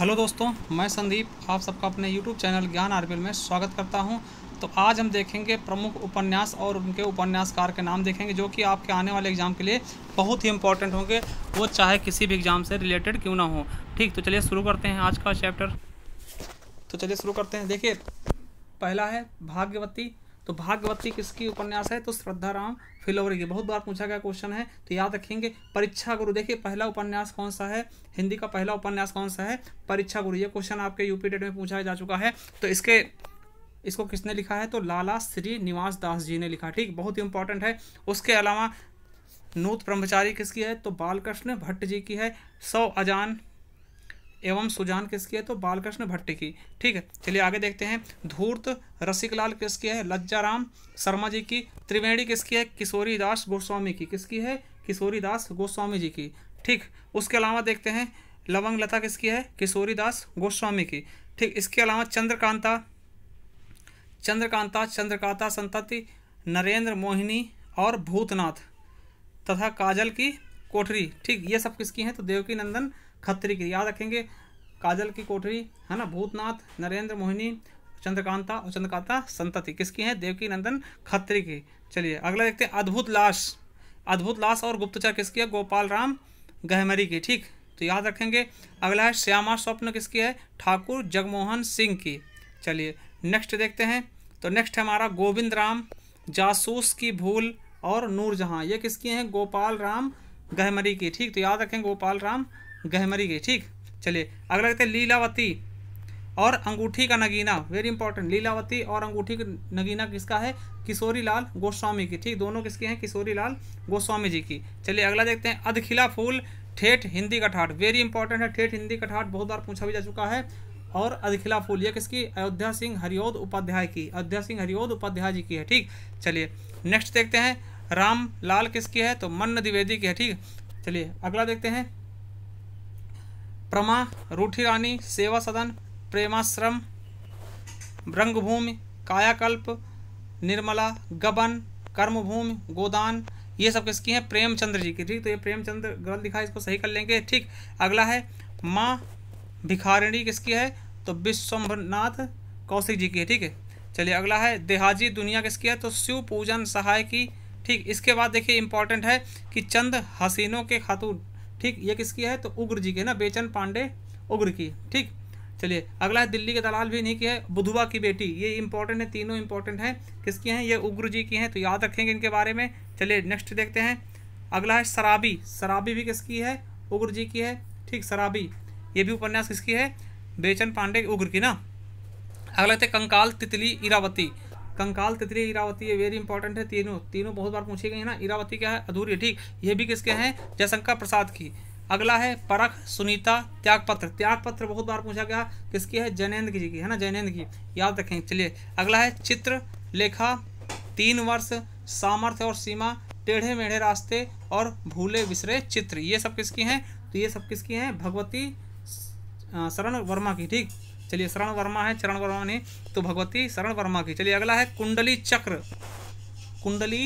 hello दोस्तों मैं संदीप आप सबका अपने यूट्यूब चैनल ज्ञान आरबिल में स्वागत करता हूं तो आज हम देखेंगे प्रमुख उपन्यास और उनके उपन्यासकार के नाम देखेंगे जो कि आपके आने वाले एग्ज़ाम के लिए बहुत ही इंपॉर्टेंट होंगे वो चाहे किसी भी एग्ज़ाम से रिलेटेड क्यों ना हो ठीक तो चलिए शुरू करते हैं आज का चैप्टर तो चलिए शुरू करते हैं देखिए पहला है भाग्यवती तो भागवती किसकी उपन्यास है तो श्रद्धाराम फिलोवरी की बहुत बार पूछा गया क्वेश्चन है तो याद रखेंगे परीक्षा गुरु देखिए पहला उपन्यास कौन सा है हिंदी का पहला उपन्यास कौन सा है परीक्षा गुरु ये क्वेश्चन आपके यूपी डेट में पूछा जा चुका है तो इसके इसको किसने लिखा है तो लाला श्री निवास दास जी ने लिखा ठीक बहुत ही इंपॉर्टेंट है उसके अलावा नूत ब्रह्मचारी किसकी है तो बालकृष्ण भट्ट जी की है सौ अजान एवं सुजान किसकी है तो बालकृष्ण भट्ट की ठीक है चलिए आगे देखते हैं धूर्त रसिकलाल किसकी है लज्जाराम शर्मा जी की त्रिवेणी किसकी है किशोरी दास गोस्वामी की किसकी है किशोरी दास गोस्वामी जी की ठीक उसके अलावा देखते हैं लवंग लता किसकी है किशोरी दास गोस्वामी की ठीक इसके अलावा चंद्रकांता चंद्रकांता चंद्रकांता संतति नरेंद्र मोहिनी और भूतनाथ तथा काजल की कोठरी ठीक ये सब किसकी हैं तो देवकी नंदन खत्री की याद रखेंगे काजल की कोठरी है ना भूतनाथ नरेंद्र मोहिनी चंद्रकांता और चंद्रकांता संतति किसकी है देवकी नंदन खत्री की चलिए अगला देखते हैं अद्भुत लाश अद्भुत लाश और गुप्तचर किसकी है गोपाल राम गहमरी की ठीक तो याद रखेंगे अगला है श्यामा स्वप्न किसकी है ठाकुर जगमोहन सिंह की चलिए नेक्स्ट देखते हैं तो नेक्स्ट है हमारा गोविंद राम जासूस की भूल और नूरजहाँ ये किसकी हैं गोपाल राम गहमरी की ठीक तो याद रखें गोपाल राम गहमरी की ठीक चलिए अगला कहते हैं लीलावती और अंगूठी का नगीना वेरी इंपॉर्टेंट लीलावती और अंगूठी का नगीना किसका है किशोरी लाल गोस्वामी की ठीक दोनों किसके हैं किशोरी लाल गोस्वामी जी की चलिए अगला देखते हैं अधखिला फूल ठेठ हिंदी का ठाठ वेरी इंपॉर्टेंट है ठेठ हिंदी का ठाठ बहुत बार पूछा भी जा चुका है और अधखिला फूल ये किसकी अयोध्या सिंह हरिओद उपाध्याय की अयोध्या सिंह हरिओद उपाध्याय जी की है ठीक चलिए नेक्स्ट देखते हैं राम लाल किसकी है तो मन्न द्विवेदी की है ठीक चलिए अगला देखते हैं प्रमा रूठी रानी सेवा सदन प्रेमाश्रम रंगभूमि कायाकल्प निर्मला गबन कर्मभूमि गोदान ये सब किसकी हैं प्रेमचंद्र जी की ठीक तो ये प्रेमचंद्र गलत लिखा है इसको सही कर लेंगे ठीक अगला है माँ भिखारिणी किसकी है तो विश्वम्भनाथ कौशिक जी की है ठीक है चलिए अगला है देहाजी दुनिया किसकी है तो शिव पूजन सहाय की ठीक इसके बाद देखिए इंपॉर्टेंट है कि चंद हसीनों के खातून ठीक ये किसकी है तो उग्र जी है ना बेचन पांडे उग्र की ठीक चलिए अगला है दिल्ली के दलाल भी इन्हीं की है बुधवा की बेटी ये इंपॉर्टेंट है तीनों इंपॉर्टेंट हैं किसकी हैं ये उग्र जी की हैं तो याद रखेंगे इनके बारे में चलिए नेक्स्ट देखते हैं अगला है शराबी शराबी भी किसकी है उग्र जी की है ठीक शराबी ये भी उपन्यास किसकी है बेचन पांडे उग्र की ना अगला थे कंकाल तितली इरावती कंकाल तितरी इरावती है वेरी इंपॉर्टेंट है तीनों तीनों बहुत बार पूछे गए ना इरावती क्या है अधूरी ठीक ये भी किसके हैं जयशंकर प्रसाद की अगला है परख सुनीता त्यागपत्र त्यागपत्र बहुत बार पूछा गया किसकी है जैनेन्द्र जी की है ना जैनेन्द्र की याद रखें चलिए अगला है चित्र लेखा तीन वर्ष सामर्थ्य और सीमा टेढ़े मेढ़े रास्ते और भूले बिसरे चित्र ये सब किसकी हैं तो ये सब किसकी हैं भगवती शरण वर्मा की ठीक चलिए शरण वर्मा है चरण वर्मा ने तो भगवती शरण वर्मा की चलिए अगला है कुंडली चक्र कुंडली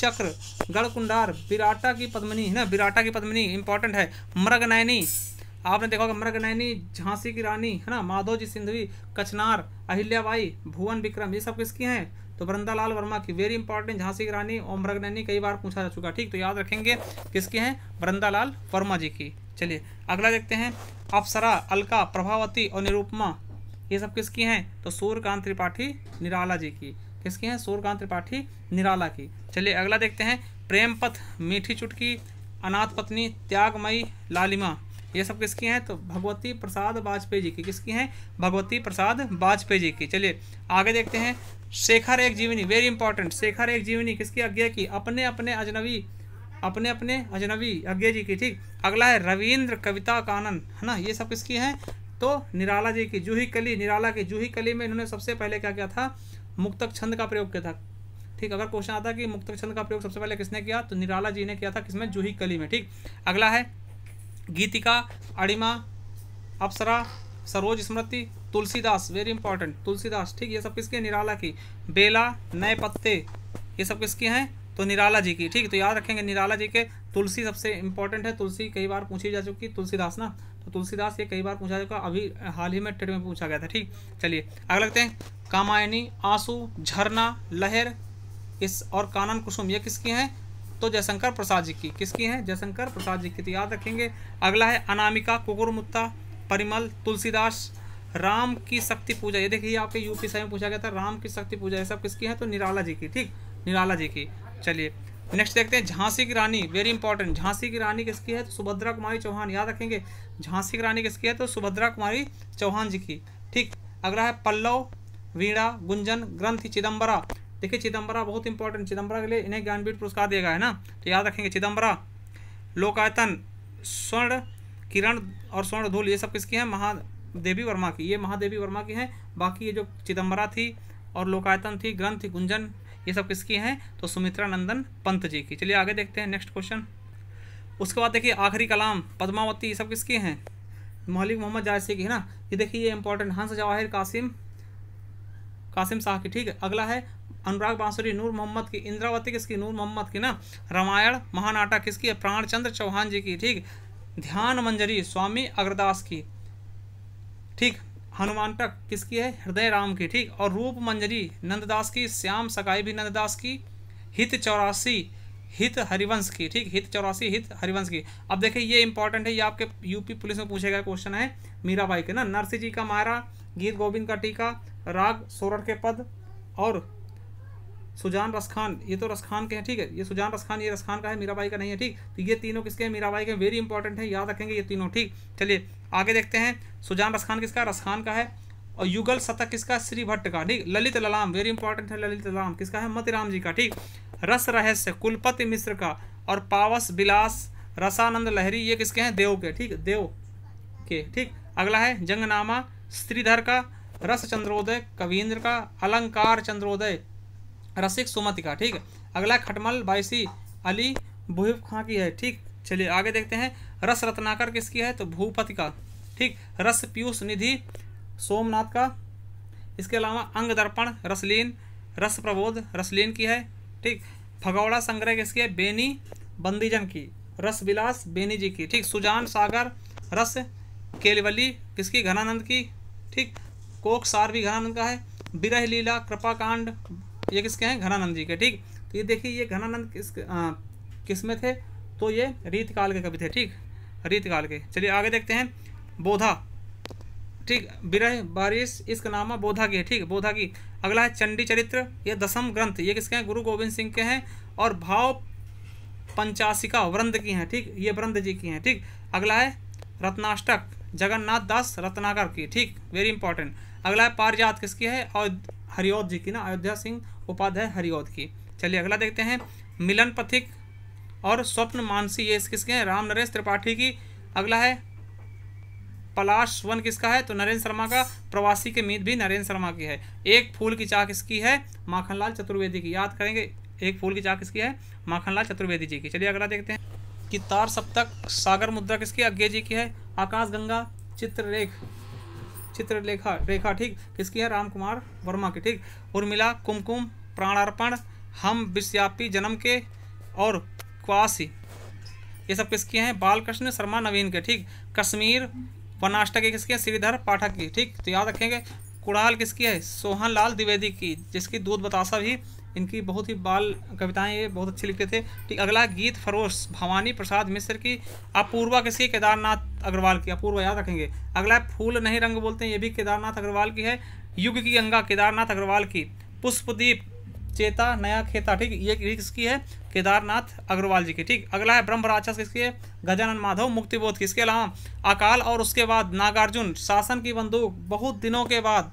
चक्र गढ़कुंडार विराटा की पद्मनी है ना विराटा की पद्मनी इंपॉर्टेंट है मृगनैनी आपने देखा होगा मृगनैनी झांसी की रानी है ना माधव जी सिंधवी कचनार अहिल्याबाई भुवन विक्रम ये सब किसकी हैं तो वृंदालाल वर्मा की वेरी इंपॉर्टेंट झांसी की रानी और मृगनैनी कई बार पूछा जा चुका ठीक तो याद रखेंगे किसकी हैं वृंदालाल वर्मा जी की चलिए अगला देखते हैं अप्सरा अलका प्रभावती और निरूपमा ये सब किसकी हैं तो सूर्यकांत त्रिपाठी निराला जी की किसकी हैं सूर्यकांत त्रिपाठी निराला की चलिए अगला देखते हैं प्रेम पथ मीठी चुटकी अनाथ पत्नी त्यागमयी लालिमा ये सब किसकी हैं तो भगवती प्रसाद वाजपेयी जी की किसकी हैं भगवती प्रसाद वाजपेयी जी की चलिए आगे देखते हैं शेखर एक जीवनी वेरी इंपॉर्टेंट शेखर एक जीवनी किसकी अज्ञा की अपने अपने अजनबी अपने अपने अजनबी अज्ञा जी की ठीक अगला है रविंद्र कविता कानन है ना ये सब किसकी है तो निराला जी की जूही कली निराला की जूही कली में इन्होंने सबसे पहले क्या किया था मुक्तक छंद का प्रयोग किया था ठीक अगर क्वेश्चन आता कि मुक्तक छंद का प्रयोग सबसे पहले किसने किया तो निराला जी ने किया था किसमें जूही कली में ठीक अगला है गीतिका अड़िमा अप्सरा सरोज स्मृति तुलसीदास वेरी इंपॉर्टेंट तुलसीदास ठीक ये सब किसके निराला की बेला नए पत्ते ये सब किसके हैं तो निराला जी की ठीक तो याद रखेंगे निराला जी के तुलसी सबसे इंपॉर्टेंट है तुलसी कई बार पूछी जा चुकी तुलसीदास ना तो तुलसीदास ये कई बार पूछा जाएगा अभी हाल ही में टेट में पूछा गया था ठीक चलिए आगे लगते हैं कामायनी आंसू झरना लहर इस और कानन कुसुम ये किसकी हैं तो जयशंकर प्रसाद जी की किसकी हैं जयशंकर प्रसाद जी की तो याद रखेंगे अगला है अनामिका कुकुरमुत्ता परिमल तुलसीदास राम की शक्ति पूजा ये देखिए आपके यूपी साइड में पूछा गया था राम की शक्ति पूजा ये सब किसकी है तो निराला जी की ठीक निराला जी की चलिए नेक्स्ट तो देखते हैं झांसी की रानी वेरी इंपॉर्टेंट झांसी की रानी किसकी है तो सुभद्रा कुमारी चौहान याद रखेंगे झांसी की रानी किसकी है तो सुभद्रा कुमारी चौहान जी की ठीक अगला है पल्लव वीणा गुंजन ग्रंथ चिदम्बरा देखिए चिदम्बरा बहुत इंपॉर्टेंट चिदम्बरा के लिए इन्हें ज्ञानपीठ पुरस्कार दिया गया है ना तो याद रखेंगे चिदम्बरा लोकायतन स्वर्ण किरण और स्वर्ण धूल ये सब किसकी हैं महादेवी वर्मा की ये महादेवी वर्मा की हैं बाकी ये जो चिदम्बरा थी और लोकायतन थी ग्रंथ गुंजन ये सब किसकी हैं तो सुमित्रा नंदन पंत जी की चलिए आगे देखते हैं नेक्स्ट क्वेश्चन उसके बाद देखिए आखिरी कलाम पद्मावती ये सब किसके हैं मौलिक मोहम्मद जायसी की है ना ये देखिए ये इंपॉर्टेंट हंस जवाहिर कासिम कासिम शाह की ठीक है अगला है अनुराग बांसुरी नूर मोहम्मद की इंद्रावती किसकी नूर मोहम्मद की ना रामायण महानाटक किसकी है प्राणचंद्र चौहान जी की ठीक ध्यान मंजरी स्वामी अग्रदास की ठीक हनुमानटक किसकी है हृदय राम की ठीक और रूप मंजरी नंददास की श्याम सकाई भी नंददास की हित चौरासी हित हरिवंश की ठीक हित चौरासी हित हरिवंश की अब देखिए ये इंपॉर्टेंट है ये आपके यूपी पुलिस में पूछे गए क्वेश्चन है मीराबाई के ना नरसिंह जी का मायरा गीत गोविंद का टीका राग सोरर के पद और सुजान रसखान ये तो रसखान के हैं ठीक है ये सुजान रसखान ये रसखान का है मीराबाई का नहीं है ठीक तो ये तीनों किसके हैं मीराबाई के वेरी इंपॉर्टेंट है याद रखेंगे ये तीनों ठीक चलिए आगे देखते हैं सुजान रसखान किसका रसखान का है और युगल शतक किसका श्री भट्ट का ठीक ललित ललाम वेरी इंपॉर्टेंट है ललित ललाम किसका है मतिराम जी का ठीक रस रहस्य कुलपति मिश्र का और पावस बिलास रसानंद लहरी ये किसके हैं देव के ठीक देव के ठीक अगला है जंगनामा श्रीधर का रस चंद्रोदय कवींद्र का अलंकार चंद्रोदय रसिक सुमति का ठीक अगला खटमल बाईसी अली बुहिफ खां की है ठीक चलिए आगे देखते हैं रस रत्नाकर किसकी है तो भूपति का ठीक रस पीयूष निधि सोमनाथ का इसके अलावा अंग दर्पण रसलीन रस प्रबोध रसलीन की है ठीक फगौड़ा संग्रह किसकी है बेनी बंदीजन की रस विलास बेनी जी की ठीक सुजान सागर रस केलवली किसकी घनानंद की ठीक कोक सार भी घनानंद का है बिरह लीला कृपाकांड ये किसके हैं घनानंद जी के ठीक तो ये देखिए ये घनानंद किस किसमें किस में थे तो ये रीतकाल के कवि थे ठीक रीतकाल के चलिए आगे देखते हैं बोधा ठीक बिरह बारिश इसका नाम है बोधा की है ठीक बोधा की अगला है चंडी चरित्र ये दसम ग्रंथ ये किसके हैं गुरु गोविंद सिंह के हैं और भाव पंचासिका वृंद की हैं ठीक ये वृंद जी की हैं ठीक अगला है रत्नाष्टक जगन्नाथ दास रत्नाकर की ठीक वेरी इंपॉर्टेंट अगला है पारिजात किसकी है और हरिओद जी की ना अयोध्या सिंह उपाध्याय हरिओद की चलिए अगला देखते हैं मिलन पथिक और स्वप्न मानसी ये किसके हैं राम नरेश त्रिपाठी की अगला है पलाश वन किसका है तो नरेंद्र शर्मा का प्रवासी के मीत भी नरेंद्र शर्मा की है एक फूल की चाह किसकी है माखनलाल चतुर्वेदी की याद करेंगे एक फूल की चाह किसकी है माखनलाल चतुर्वेदी जी की चलिए अगला देखते हैं कि तार सप्तक सागर मुद्रा किसकी अज्ञे जी की है आकाश गंगा चित्रलेख चित्रलेखा रेखा ठीक किसकी है राम कुमार वर्मा की ठीक उर्मिला कुमकुम प्राणार्पण हम विश्वव्यापी जन्म के और क्वासी ये सब किसके हैं बालकृष्ण शर्मा नवीन के ठीक कश्मीर वनाष्टा के किसके हैं श्रीधर पाठक की ठीक तो याद रखेंगे कुड़ाल किसकी है सोहन लाल द्विवेदी की जिसकी दूध बतासा भी इनकी बहुत ही बाल कविताएं ये बहुत अच्छी लिखते थे ठीक अगला गीत फरोश भवानी प्रसाद मिश्र की अपूर्वा किसकी केदारनाथ अग्रवाल की अपूर्वा याद रखेंगे अगला फूल नहीं रंग बोलते हैं ये भी केदारनाथ अग्रवाल की है युग की गंगा केदारनाथ अग्रवाल की पुष्पदीप चेता नया खेता ठीक ये किसकी है केदारनाथ अग्रवाल जी की ठीक अगला है ब्रह्म राक्षस किसकी है गजानन माधव मुक्तिबोध किसके अलावा अकाल और उसके बाद नागार्जुन शासन की बंदूक बहुत दिनों के बाद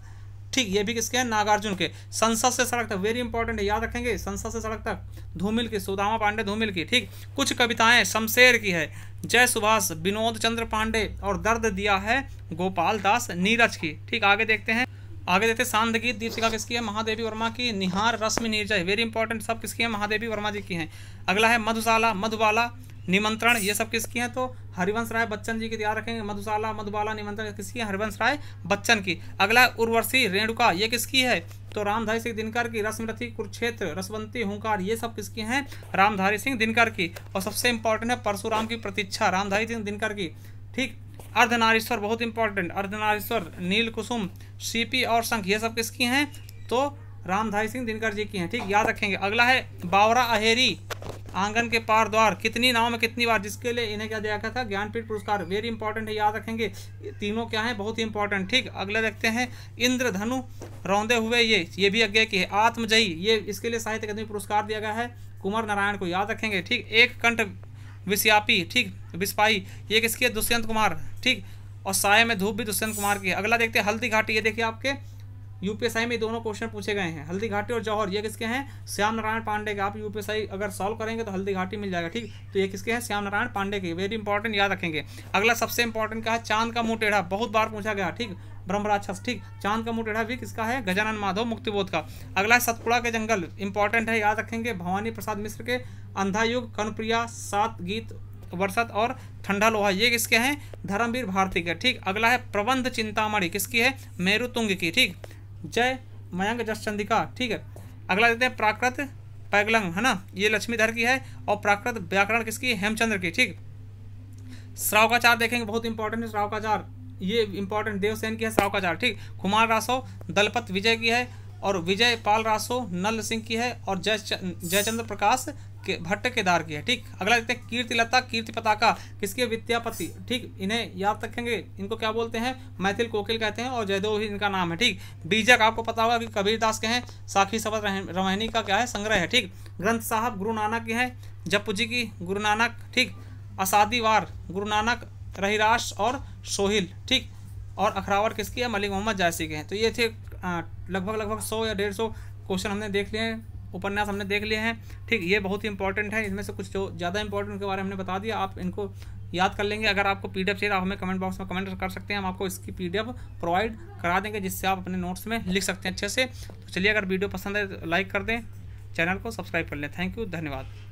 ठीक ये भी किसके हैं नागार्जुन के संसद से सड़क तक वेरी इंपॉर्टेंट है याद रखेंगे संसद से सड़क तक धूमिल की सुदामा पांडे धूमिल की ठीक कुछ कविताएं शमशेर की है जय सुभाष विनोद चंद्र पांडे और दर्द दिया है गोपाल दास नीरज की ठीक आगे देखते हैं आगे देते सांध गीत दीपिका किसकी है महादेवी वर्मा की निहार रश्मि निर्जय वेरी इंपॉर्टेंट सब किसकी है महादेवी वर्मा जी की हैं अगला है मधुशाला मधुबाला निमंत्रण ये सब किसकी हैं तो हरिवंश राय बच्चन जी की याद रखेंगे मधुशाला मधुबाला निमंत्रण किसकी है हरिवंश राय बच्चन की अगला उर्वशी रेणुका ये किसकी है तो रामधारी सिंह दिनकर की रश्मिथी कुरुक्षेत्र रसवंती हुंकार ये सब किसकी हैं रामधारी सिंह दिनकर की और सबसे इंपॉर्टेंट है परशुराम की प्रतीक्षा रामधारी सिंह दिनकर की ठीक अर्धनारीश्वर बहुत इंपॉर्टेंट अर्धनारीश्वर नील कुसुम सीपी और शंख ये सब किसकी हैं तो रामधाई सिंह दिनकर जी की हैं ठीक याद रखेंगे अगला है बावरा अहेरी आंगन के पार द्वार कितनी नाव में कितनी बार जिसके लिए इन्हें क्या दिया गया था ज्ञानपीठ पुरस्कार वेरी इंपॉर्टेंट है याद रखेंगे तीनों क्या हैं बहुत ही इंपॉर्टेंट ठीक अगले देखते हैं इंद्रधनु रौंदे हुए ये ये भी अज्ञा की है आत्मजयी ये इसके लिए साहित्य अकादमी पुरस्कार दिया गया है कुमार नारायण को याद रखेंगे ठीक एक कंठ विस्यापी ठीक विस्पाई ये किसकी है दुष्यंत कुमार ठीक और साय में धूप भी दुष्यंत कुमार की है अगला देखते हैं हल्दी घाटी ये देखिए आपके यूपीएसआई में दोनों क्वेश्चन पूछे गए हैं हल्दी घाटी और जौहर ये किसके हैं श्याम नारायण पांडे के आप यूपीएसआई अगर सॉल्व करेंगे तो हल्दी घाटी मिल जाएगा ठीक तो ये किसके हैं श्याम नारायण पांडे के वेरी इंपॉर्टेंट याद रखेंगे अगला सबसे इंपॉर्टेंट का है चांद का मुंह टेढ़ा बहुत बार पूछा गया ठीक ब्रह्मराक्षस ठीक चांद का मुंह टेढ़ा भी किसका है गजानन माधव मुक्तिबोध का अगला है सतपुड़ा के जंगल इंपॉर्टेंट है याद रखेंगे भवानी प्रसाद मिश्र के अंधा युग कनप्रिया सात गीत वर्षत और ठंडा लोहा ये किसके हैं धर्मवीर भारती के ठीक अगला है प्रबंध चिंतामणि किसकी है मेरुतुंग की ठीक जय मयंक जस चंदिका ठीक है अगला देते हैं प्राकृत पैगलंग है ना ये लक्ष्मीधर की है और प्राकृत व्याकरण किसकी हेमचंद्र की ठीक श्राव का चार देखेंगे बहुत इंपॉर्टेंट है श्राव का चार ये इंपॉर्टेंट देवसेन की है श्राव का चार ठीक कुमार रासो दलपत विजय की है और विजय पाल रासो नल सिंह की है और जय जयचंद्र प्रकाश के, भट्ट केदार की है ठीक अगला देखते हैं कीर्ति लता कीर्ति पताका किसके विद्यापति ठीक इन्हें याद रखेंगे इनको क्या बोलते हैं मैथिल कोकिल कहते हैं और जयदेव ही इनका नाम है ठीक बीजक आपको पता होगा कि कबीर दास के हैं साखी सबद रमहनी का क्या है संग्रह है ठीक ग्रंथ साहब गुरु नानक के हैं जपू जी की गुरु नानक ठीक असादीवार गुरु नानक रहीराश और सोहिल ठीक और अखरावट किसकी है मलिक मोहम्मद जायसी के हैं तो ये थे लगभग लगभग सौ या डेढ़ सौ क्वेश्चन हमने देख लिए हैं उपन्यास हमने देख लिए हैं ठीक ये बहुत ही इंपॉर्टेंट है इनमें से कुछ जो ज़्यादा इंपॉर्टेंट के बारे में हमने बता दिया आप इनको याद कर लेंगे अगर आपको पीडीएफ चाहिए आप हमें कमेंट बॉक्स में कमेंट कर सकते हैं हम आपको इसकी पीडीएफ प्रोवाइड करा देंगे जिससे आप अपने नोट्स में लिख सकते हैं अच्छे से तो चलिए अगर वीडियो पसंद है तो लाइक कर दें चैनल को सब्सक्राइब कर लें थैंक यू धन्यवाद